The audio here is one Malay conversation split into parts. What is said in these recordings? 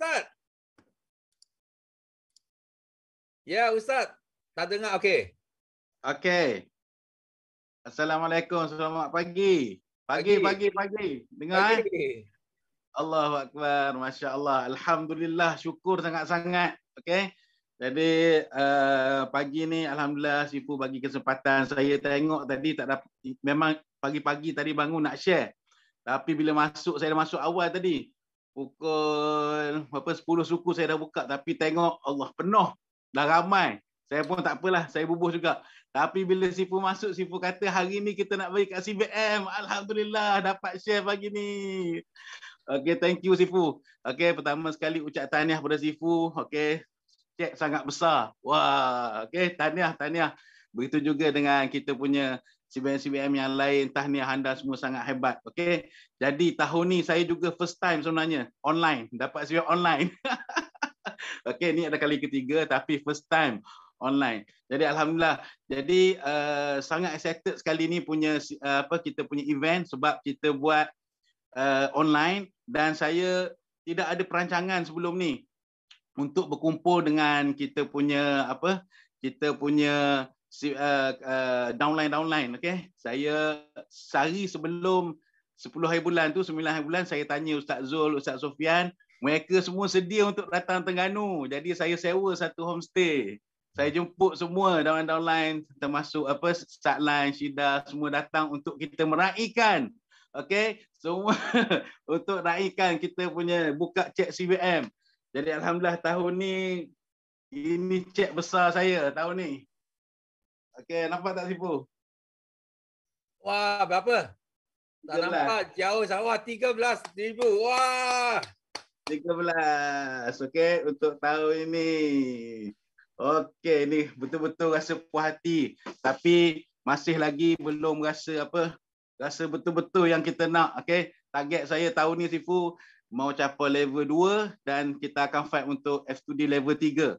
Ustaz. Ya, yeah, Ustaz. Tak dengar, okey. Okey. Assalamualaikum, selamat pagi. Pagi, pagi, pagi. pagi. Dengar. Pagi. Eh? Allahu Akbar, Masya Allah. Alhamdulillah, syukur sangat-sangat. Okey. Jadi uh, pagi ni Alhamdulillah Sifu bagi kesempatan saya tengok tadi tak dapat memang pagi-pagi tadi bangun nak share. Tapi bila masuk saya masuk awal tadi pukul apa 10 suku saya dah buka tapi tengok Allah penuh dah ramai saya pun tak apalah saya bubuh juga tapi bila sifu masuk sifu kata hari ni kita nak bagi kat CBM alhamdulillah dapat share pagi ni okay thank you sifu okay pertama sekali ucap tahniah pada sifu okay cek sangat besar wah okay tahniah tahniah begitu juga dengan kita punya CBM-CBM yang lain, tahniah anda semua sangat hebat. Okay, Jadi tahun ni saya juga first time sebenarnya online, dapat CBM online. Okay, ni ada kali ketiga tapi first time online. Jadi alhamdulillah. Jadi uh, sangat excited sekali ni punya uh, apa kita punya event sebab kita buat uh, online dan saya tidak ada perancangan sebelum ni untuk berkumpul dengan kita punya apa kita punya uh, eh, uh, eh, downline-downline. Okay? Saya sehari sebelum 10 hari bulan tu, 9 hari bulan, saya tanya Ustaz Zul, Ustaz Sofian, mereka semua sedia untuk datang Terengganu. Jadi saya sewa satu homestay. Saya jemput semua dalam downline termasuk apa Satline, Syida semua datang untuk kita meraihkan. Okey, semua untuk raihkan kita punya buka cek CBM. Jadi alhamdulillah tahun ni ini cek besar saya tahun ni. Okey, nampak tak Sipu? Wah, berapa? Tak 13. nampak, jauh sawah 13,000. Wah! 13. Okey, untuk tahun ini. Okey, ini betul-betul rasa puas hati. Tapi masih lagi belum rasa apa? Rasa betul-betul yang kita nak. Okey, target saya tahun ni Sipu mau capai level 2 dan kita akan fight untuk F2D level 3.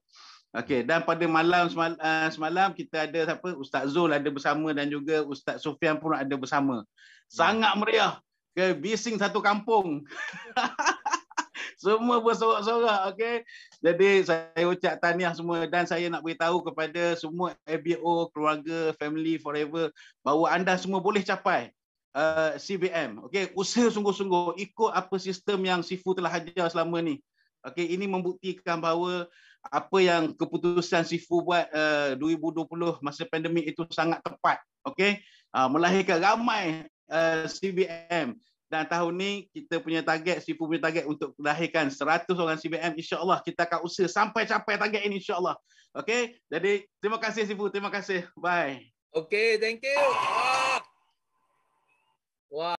Okey dan pada malam eh, semalam kita ada siapa Ustaz Zul ada bersama dan juga Ustaz Sofian pun ada bersama. Sangat meriah ke bising satu kampung. semua bersorak-sorak okey. Jadi saya ucap tahniah semua dan saya nak beritahu kepada semua ABO keluarga family forever bahawa anda semua boleh capai uh, eh, CBM. Okay, usaha sungguh-sungguh ikut apa sistem yang sifu telah hajar selama ni. Okey, ini membuktikan bahawa apa yang keputusan Sifu buat eh, uh, 2020 masa pandemik itu sangat tepat. Okey, uh, melahirkan ramai uh, eh, CBM dan tahun ni kita punya target Sifu punya target untuk melahirkan 100 orang CBM insya-Allah kita akan usaha sampai capai target ini insya-Allah. Okey, jadi terima kasih Sifu, terima kasih. Bye. Okey, thank you. Wow. Ah. Wow.